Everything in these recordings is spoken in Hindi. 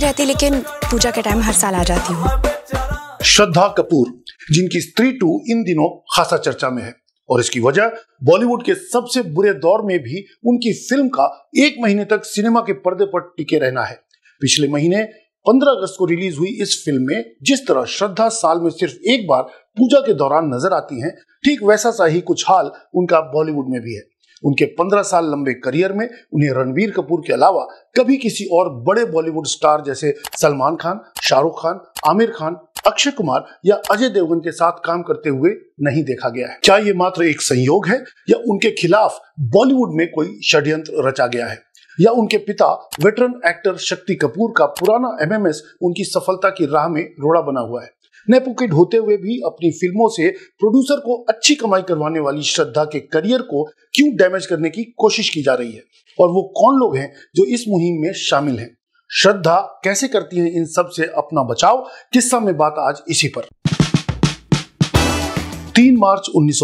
नहीं रहती लेकिन पूजा के टाइम हर साल आ जाती हूँ श्रद्धा कपूर जिनकी स्त्री टू इन दिनों खासा चर्चा में है और इसकी वजह बॉलीवुड के सबसे बुरे दौर में भी उनकी फिल्म का एक महीने तक सिनेमा के पर्दे पर टिके रहना है पिछले महीने 15 अगस्त को रिलीज हुई इस फिल्म में जिस तरह श्रद्धा साल में सिर्फ एक बार पूजा के दौरान नजर आती हैं ठीक वैसा सा ही कुछ हाल उनका बॉलीवुड में भी है उनके 15 साल लंबे करियर में उन्हें रणबीर कपूर के अलावा कभी किसी और बड़े बॉलीवुड स्टार जैसे सलमान खान शाहरुख खान आमिर खान अक्षय कुमार या अजय देवगन के साथ काम करते हुए नहीं देखा गया है क्या ये मात्र एक संयोग है या उनके खिलाफ बॉलीवुड में कोई षड्यंत्र रचा गया है या उनके पिता वेटरन एक्टर शक्ति कपूर का पुराना एमएमएस उनकी सफलता की राह में रोड़ा बना हुआ है नेपोकेट होते हुए भी अपनी फिल्मों से प्रोड्यूसर को अच्छी कमाई करवाने वाली श्रद्धा के करियर को क्यों डैमेज करने की कोशिश की जा रही है और वो कौन लोग हैं जो इस मुहिम में शामिल हैं श्रद्धा कैसे करती है इन सब से अपना बचाव किस्सा में बात आज इसी पर तीन मार्च उन्नीस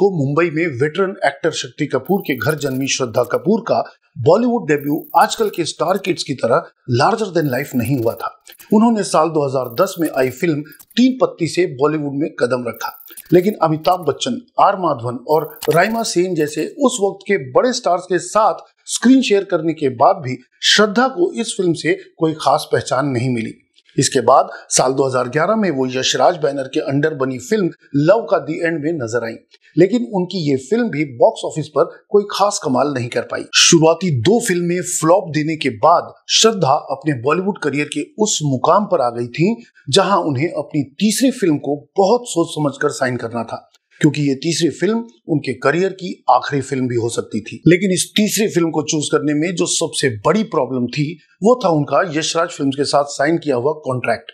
को मुंबई में वेटरन एक्टर शक्ति कपूर के घर जन्मी श्रद्धा कपूर का बॉलीवुड डेब्यू आजकल के स्टार किड्स की तरह लार्जर देन लाइफ नहीं हुआ था उन्होंने साल 2010 में आई फिल्म तीन पत्ती से बॉलीवुड में कदम रखा लेकिन अमिताभ बच्चन आर माधवन और राइमा सेन जैसे उस वक्त के बड़े स्टार्स के साथ स्क्रीन शेयर करने के बाद भी श्रद्धा को इस फिल्म से कोई खास पहचान नहीं मिली इसके बाद साल 2011 में वो यशराज बैनर के अंडर बनी फिल्म लव का दी एंड में नजर आई लेकिन उनकी ये फिल्म भी बॉक्स ऑफिस पर कोई खास कमाल नहीं कर पाई शुरुआती दो फिल्में फ्लॉप देने के बाद श्रद्धा अपने बॉलीवुड करियर के उस मुकाम पर आ गई थी जहां उन्हें अपनी तीसरी फिल्म को बहुत सोच समझ कर साइन करना था क्योंकि ये तीसरी फिल्म उनके करियर की आखिरी फिल्म भी हो सकती थी लेकिन इस तीसरी फिल्म को चूज करने में जो सबसे बड़ी प्रॉब्लम थी वो था उनका यशराज फिल्म के साथ साइन किया हुआ कॉन्ट्रैक्ट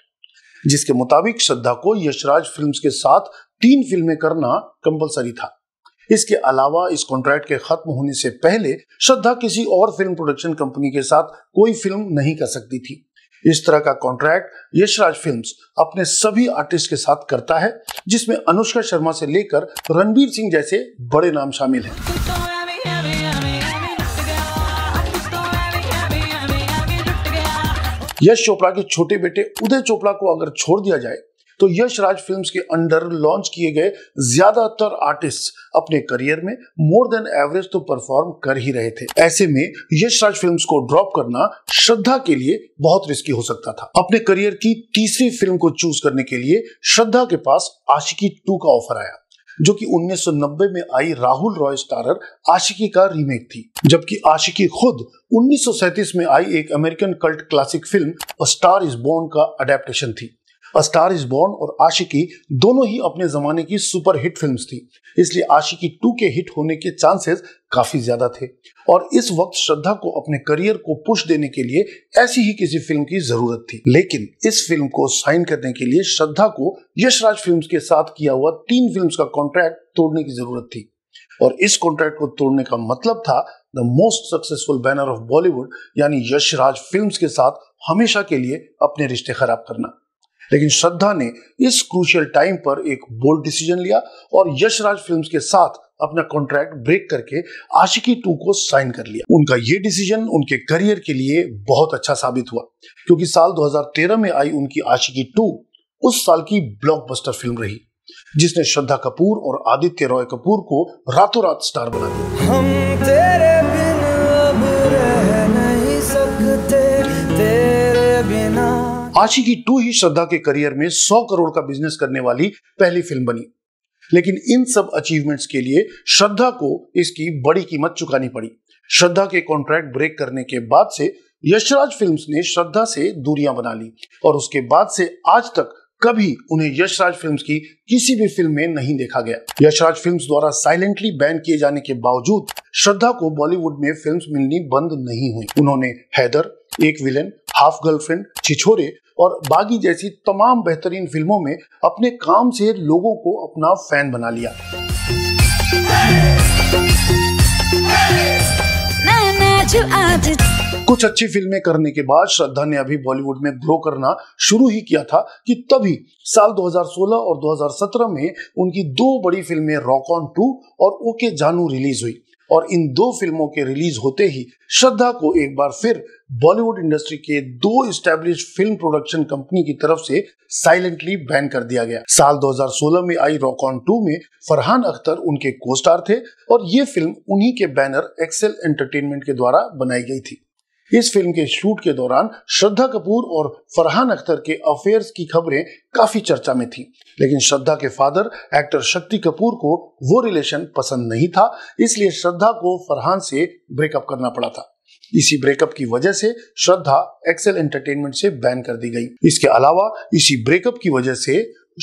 जिसके मुताबिक श्रद्धा को यशराज फिल्म के साथ तीन फिल्में करना कंपलसरी था इसके अलावा इस कॉन्ट्रैक्ट के खत्म होने से पहले श्रद्धा किसी और फिल्म प्रोडक्शन कंपनी के साथ कोई फिल्म नहीं कर सकती थी इस तरह का कॉन्ट्रैक्ट यशराज फिल्म्स अपने सभी आर्टिस्ट के साथ करता है जिसमें अनुष्का शर्मा से लेकर रणबीर सिंह जैसे बड़े नाम शामिल हैं यश चोपड़ा के छोटे बेटे उदय चोपड़ा को अगर छोड़ दिया जाए तो यश राज फिल्म्स के अंडर लॉन्च किए गए ज्यादातर आर्टिस्ट अपने करियर में मोर देन एवरेज तो परफॉर्म कर ही रहे थे ऐसे में यश राज फिल्म को ड्रॉप करना श्रद्धा के लिए बहुत रिस्की हो सकता था अपने करियर की तीसरी फिल्म को चूज करने के लिए श्रद्धा के पास आशिकी टू का ऑफर आया जो कि 1990 में आई राहुल रॉय स्टारर आशिकी का रीमेक थी जबकि आशिकी खुद 1937 में आई एक American cult classic film star is born का अडेप्टेशन थी अ स्टार इज बॉर्न और आशिकी दोनों ही अपने जमाने की सुपर हिट फिल्म थी इसलिए आशिकी टू के हिट होने के चांसेस काफी ज्यादा थे और इस वक्त श्रद्धा को अपने करियर को पुश देने के लिए ऐसी ही किसी फिल्म की जरूरत थी लेकिन इस फिल्म को साइन करने के लिए श्रद्धा को यशराज फिल्म्स के साथ किया हुआ तीन फिल्म्स का कॉन्ट्रैक्ट तोड़ने की जरूरत थी और इस कॉन्ट्रैक्ट को तोड़ने का मतलब था the most successful banner of Bollywood यानी यशराज फिल्म्स के साथ हमेशा के लिए अपने रिश्ते खराब करना लेकिन श्रद्धा ने इस क्रूशियल टाइम पर एक बोल्ड डिसीजन लिया और यशराज फिल्म्स के साथ अपना कॉन्ट्रैक्ट ब्रेक करके आशिकी टू को साइन कर लिया उनका ये डिसीजन उनके करियर के लिए बहुत अच्छा साबित हुआ क्योंकि साल 2013 में आई उनकी आशिकी टू उस साल की ब्लॉकबस्टर फिल्म रही जिसने श्रद्धा कपूर और आदित्य रॉय कपूर को रातों रात स्टार बना दिया आशिकी टू ही श्रद्धा के करियर में 100 करोड़ का बिजनेस करने वाली पहली फिल्म बनी लेकिन इन सब अचीवमेंट्स के लिए श्रद्धा को इसकी बड़ी कीमत चुकानी पड़ी श्रद्धा के कॉन्ट्रैक्ट ब्रेक करने के बाद से यशराज फिल्म्स ने श्रद्धा से दूरियां बना ली और उसके बाद से आज तक कभी उन्हें यशराज फिल्म्स की किसी भी फिल्म में नहीं देखा गया यशराज फिल्म्स द्वारा साइलेंटली बैन किए जाने के बावजूद श्रद्धा को बॉलीवुड में फिल्म्स मिलनी बंद नहीं हुई उन्होंने हैदर एक विलन हाफ गर्लफ्रेंड छिछोरे और बागी जैसी तमाम बेहतरीन फिल्मों में अपने काम से लोगों को अपना फैन बना लिया कुछ अच्छी फिल्में करने के बाद श्रद्धा ने अभी बॉलीवुड में ग्रो करना शुरू ही किया था कि तभी साल 2016 और 2017 में उनकी दो बड़ी फिल्में रॉक ऑन टू और ओके जानू रिलीज हुई और इन दो फिल्मों के रिलीज होते ही श्रद्धा को एक बार फिर बॉलीवुड इंडस्ट्री के दो स्टैब्लिश फिल्म प्रोडक्शन कंपनी की तरफ से साइलेंटली बैन कर दिया गया साल 2016 में आई रॉक ऑन टू में फरहान अख्तर उनके को स्टार थे और ये फिल्म उन्हीं के बैनर एक्सेल एंटरटेनमेंट के द्वारा बनाई गई थी इस फिल्म के शूट के दौरान श्रद्धा कपूर और फरहान अख्तर के अफेयर्स की खबरें काफी चर्चा में थी लेकिन श्रद्धा के फादर एक्टर शक्ति कपूर को वो रिलेशन पसंद नहीं था इसलिए श्रद्धा को फरहान से ब्रेकअप करना पड़ा था इसी ब्रेकअप की वजह से श्रद्धा एक्सेल एंटरटेनमेंट से बैन कर दी गई इसके अलावा इसी ब्रेकअप की वजह से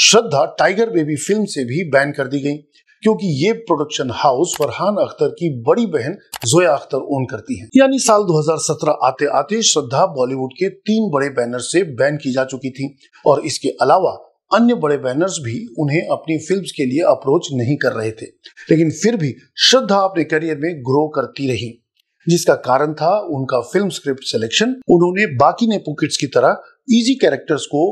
श्रद्धा टाइगर बेबी फिल्म से भी बैन कर दी गई क्योंकि ये प्रोडक्शन हाउस फरहान अख्तर की बड़ी बहन जोया अख्तर ओन करती है यानी साल 2017 आते आते श्रद्धा बॉलीवुड के तीन बड़े बैनर से बैन की जा चुकी थी और इसके अलावा अन्य बड़े बैनर्स भी उन्हें अपनी फिल्म्स के लिए अप्रोच नहीं कर रहे थे लेकिन फिर भी श्रद्धा अपने करियर में ग्रो करती रही जिसका कारण था उनका फिल्म स्क्रिप्ट सिलेक्शन उन्होंने बाकी नेपो किड्स की तरह इजी कैरेक्टर्स को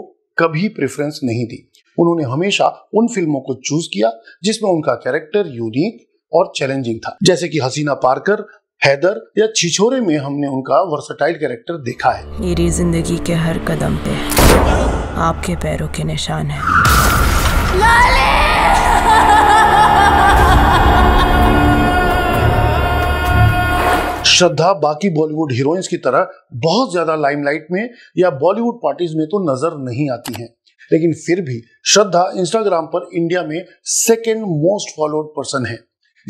कभी प्रेफरेंस नहीं दी उन्होंने हमेशा उन फिल्मों को चूज किया जिसमें उनका कैरेक्टर यूनिक और चैलेंजिंग था जैसे कि हसीना पारकर हैदर या छिछोरे में हमने उनका वर्सटाइल कैरेक्टर देखा है मेरी जिंदगी के हर कदम पे आपके पैरों के निशान है श्रद्धा बाकी बॉलीवुड हीरोइंस की तरह बहुत ज्यादा लाइमलाइट में या बॉलीवुड पार्टीज में तो नजर नहीं आती हैं। लेकिन फिर भी श्रद्धा इंस्टाग्राम पर इंडिया में सेकेंड मोस्ट फॉलोड पर्सन है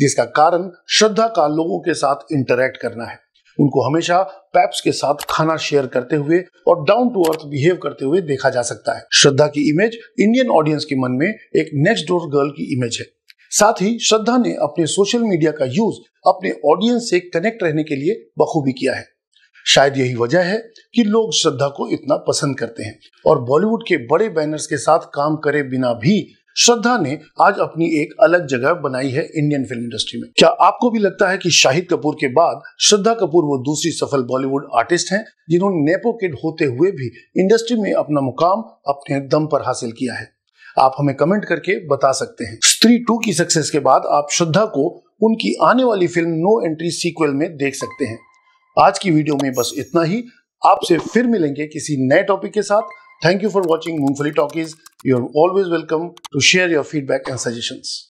जिसका कारण श्रद्धा का लोगों के साथ इंटरेक्ट करना है उनको हमेशा पैप्स के साथ खाना शेयर करते हुए और डाउन टू अर्थ बिहेव करते हुए देखा जा सकता है श्रद्धा की इमेज इंडियन ऑडियंस के मन में एक नेक्स्ट डोर गर्ल की इमेज है साथ ही श्रद्धा ने अपने सोशल मीडिया का यूज अपने ऑडियंस से कनेक्ट रहने के लिए बखूबी किया है शायद यही वजह है कि लोग श्रद्धा को इतना पसंद करते हैं और बॉलीवुड के बड़े बैनर्स के साथ काम करे बिना भी श्रद्धा ने आज अपनी एक अलग जगह बनाई है इंडियन फिल्म इंडस्ट्री में क्या आपको भी लगता है कि शाहिद कपूर के बाद श्रद्धा कपूर वो दूसरी सफल बॉलीवुड आर्टिस्ट हैं जिन्होंने नेपो किड होते हुए भी इंडस्ट्री में अपना मुकाम अपने दम पर हासिल किया है आप हमें कमेंट करके बता सकते हैं स्त्री टू की सक्सेस के बाद आप श्रद्धा को उनकी आने वाली फिल्म नो एंट्री सीक्वल में देख सकते हैं आज की वीडियो में बस इतना ही आपसे फिर मिलेंगे किसी नए टॉपिक के साथ thank you for watching Moongphali talkies you are always welcome to share your feedback and suggestions